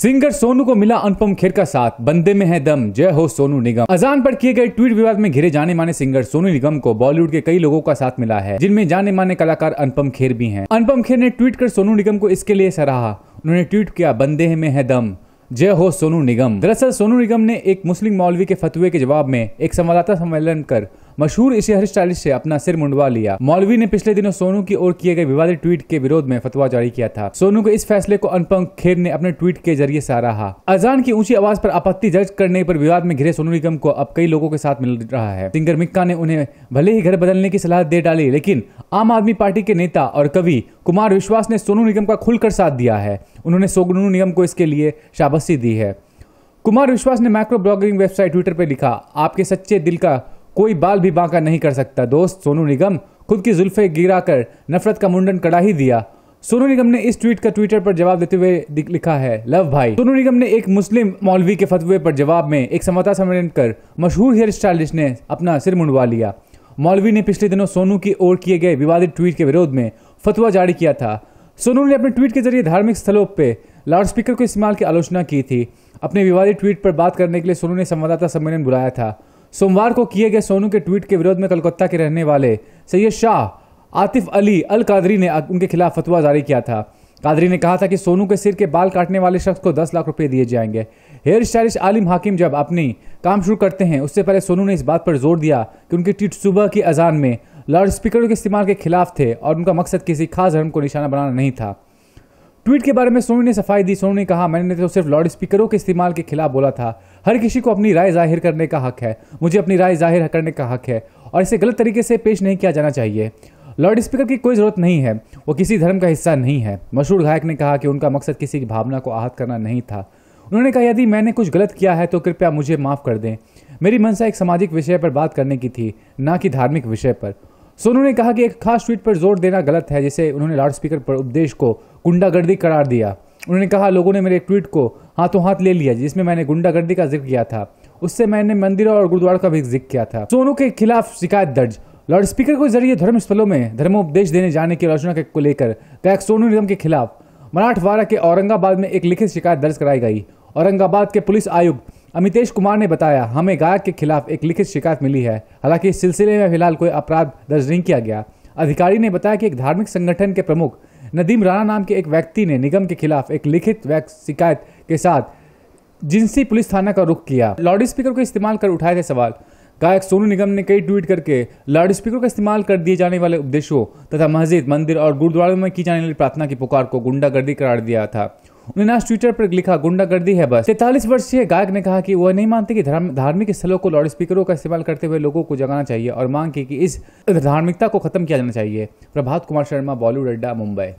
singer Sonu को मिला अनुपम खेर का साथ बंदे में है दम जय हो सोनू निगम अजान पर किए गए ट्वीट विवाद में घिरे जाने माने सिंगर सोनू निगम को बॉलीवुड के कई लोगों का साथ मिला है जिनमें जाने माने कलाकार अनुपम खेर भी हैं अनुपम खेर ने ट्वीट कर सोनू निगम को इसके लिए सराहा उन्होंने ट्वीट किया बंदे में है दम जय हो सोनू निगम दरअसल सोनू निगम ने एक मुस्लिम मौलवी के फतवे के जवाब में एक संवाददाता सम्मेलन कर मशहूर इसी हेयर स्टाइलिश से अपना सिर मुंडवा लिया मौलवी ने पिछले दिनों सोनू की ओर किए गए विवादित ट्वीट के विरोध में फतवा जारी किया था सोनू के इस फैसले को अनुपम खेर ने अपने ट्वीट के जरिए सराहा अजान की ऊंची आवाज पर आपत्ति दर्ज करने पर विवाद में घिरे सोनू निगम को अब कई लोगों के साथ मिल रहा है सिंगर मिक्का ने उन्हें भले ही घर बदलने की सलाह दे डाली लेकिन आम आदमी पार्टी के नेता और कवि कुमार विश्वास ने सोनू निगम का खुलकर साथ दिया है उन्होंने सोनू निगम को इसके लिए शाबसी दी है कुमार विश्वास ने माइक्रो ब्लॉगिंग वेबसाइट ट्विटर पर लिखा आपके सच्चे दिल का कोई बाल भी बांका नहीं कर सकता दोस्त सोनू निगम खुद की जुल्फे गिराकर नफरत का मुंडन कड़ा ही दिया सोनू निगम ने इस ट्वीट का ट्विटर पर जवाब देते हुए लिखा है लव भाई सोनू निगम ने एक मुस्लिम मौलवी के फतवे पर जवाब में एक समता सम्मेलन कर मशहूर हेयर स्टाइलिस्ट ने अपना सिर मुंडवा लिया मौलवी ने पिछले दिनों सोनू की ओर किए गए विवादित ट्वीट के विरोध में फतवा जारी किया था सोनू ने अपने ट्वीट के जरिए धार्मिक स्थलों पर लाउडस्पीकर को इस्तेमाल की आलोचना की थी अपने विवादित ट्वीट पर बात करने के लिए सोनू ने संवाददाता सम्मेलन बुलाया था सोमवार को किए गए सोनू के ट्वीट के विरोध में कलकत्ता के रहने वाले सैयद शाह आतिफ अली अल कादरी ने उनके खिलाफ फतवा जारी किया था कादरी ने कहा था कि सोनू के सिर के बाल काटने वाले शख्स को 10 लाख रुपए दिए जाएंगे हेयर स्टाइलिश आलिम हाकिम जब अपनी काम शुरू करते हैं उससे पहले सोनू ने इस बात पर जोर दिया कि उनके ट्वीट सुबह की अजान में लाउड स्पीकर के इस्तेमाल के खिलाफ थे और उनका मकसद किसी खास धर्म को निशाना बनाना नहीं था ट्वीट के बारे में सोनी ने सफाई दी सोनी ने कहा मैंने तो सिर्फ लाउड स्पीकरों के इस्तेमाल के खिलाफ बोला था हर किसी को अपनी राय जाहिर करने का हक है मुझे अपनी राय जाहिर करने का हक है और इसे गलत तरीके से पेश नहीं किया जाना चाहिए लाउड स्पीकर की कोई ज़रूरत नहीं है वो किसी धर्म का हिस्सा नहीं है मशहूर गायक ने कहा कि उनका मकसद किसी की भावना को आहत करना नहीं था उन्होंने कहा यदि मैंने कुछ गलत किया है तो कृपया मुझे माफ़ कर दें मेरी मनसा एक सामाजिक विषय पर बात करने की थी ना कि धार्मिक विषय पर सो उन्होंने कहा कि एक खास ट्वीट पर जोर देना गलत है जिसे उन्होंने लाउड स्पीकर पर उपदेश को गुंडागर्दी करार दिया उन्होंने कहा लोगों ने मेरे ट्वीट को हाथों हाथ ले लिया जिसमें मैंने गुंडागर्दी का जिक्र किया था उससे मैंने मंदिरों और गुरुद्वारा का भी जिक्र किया था सोनू के खिलाफ शिकायत दर्ज लाउड स्पीकर के जरिए धर्म स्थलों में धर्मोपदेश देने जाने की आलोचना को लेकर गायक सोनू निगम के खिलाफ मराठवाड़ा के औरंगाबाद में एक लिखित शिकायत दर्ज कराई गई औरंगाबाद के पुलिस आयुक्त अमितेश कुमार ने बताया हमें गायक के खिलाफ एक लिखित शिकायत मिली है हालांकि इस सिलसिले में फिलहाल कोई अपराध दर्ज नहीं किया गया अधिकारी ने बताया कि एक धार्मिक संगठन के प्रमुख नदीम राणा नाम के एक व्यक्ति ने निगम के खिलाफ एक लिखित शिकायत के साथ जिनसी पुलिस थाना का रुख किया लाउड स्पीकर को इस्तेमाल कर उठाए थे सवाल गायक सोनू निगम ने कई ट्वीट करके लाउड स्पीकर का इस्तेमाल कर दिए जाने वाले उपदेशों तथा मस्जिद मंदिर और गुरुद्वारों में की जाने वाली प्रार्थना की पुकार को गुंडागर्दी करार दिया था उन्होंने आज ट्विटर पर लिखा गुंडागर्दी है बस तैतालीस वर्षीय गायक ने कहा कि वह नहीं मानते कि धार्मिक स्थलों को लाउड स्पीकरों का इस्तेमाल करते हुए लोगों को जगाना चाहिए और मांग की कि इस धार्मिकता को खत्म किया जाना चाहिए प्रभात कुमार शर्मा बॉलीवुड अड्डा मुंबई